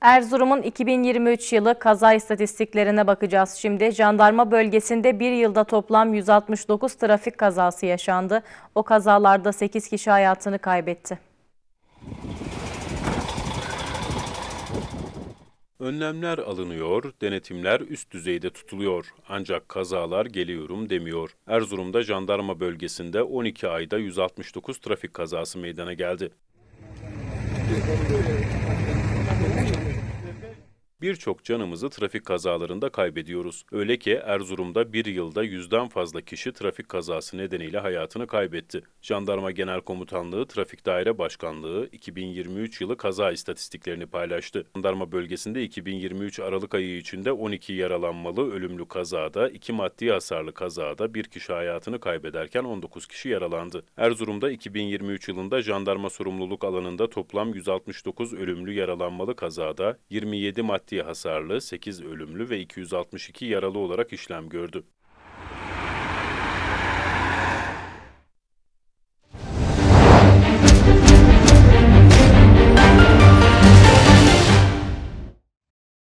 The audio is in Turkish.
Erzurum'un 2023 yılı kaza istatistiklerine bakacağız şimdi. Jandarma bölgesinde bir yılda toplam 169 trafik kazası yaşandı. O kazalarda 8 kişi hayatını kaybetti. Önlemler alınıyor, denetimler üst düzeyde tutuluyor. Ancak kazalar geliyorum demiyor. Erzurum'da jandarma bölgesinde 12 ayda 169 trafik kazası meydana geldi birçok canımızı trafik kazalarında kaybediyoruz. Öyle ki Erzurum'da bir yılda yüzden fazla kişi trafik kazası nedeniyle hayatını kaybetti. Jandarma Genel Komutanlığı Trafik Daire Başkanlığı 2023 yılı kaza istatistiklerini paylaştı. Jandarma bölgesinde 2023 Aralık ayı içinde 12 yaralanmalı ölümlü kazada, 2 maddi hasarlı kazada bir kişi hayatını kaybederken 19 kişi yaralandı. Erzurum'da 2023 yılında jandarma sorumluluk alanında toplam 169 ölümlü yaralanmalı kazada, 27 maddi ciddi hasarlı, 8 ölümlü ve 262 yaralı olarak işlem gördü.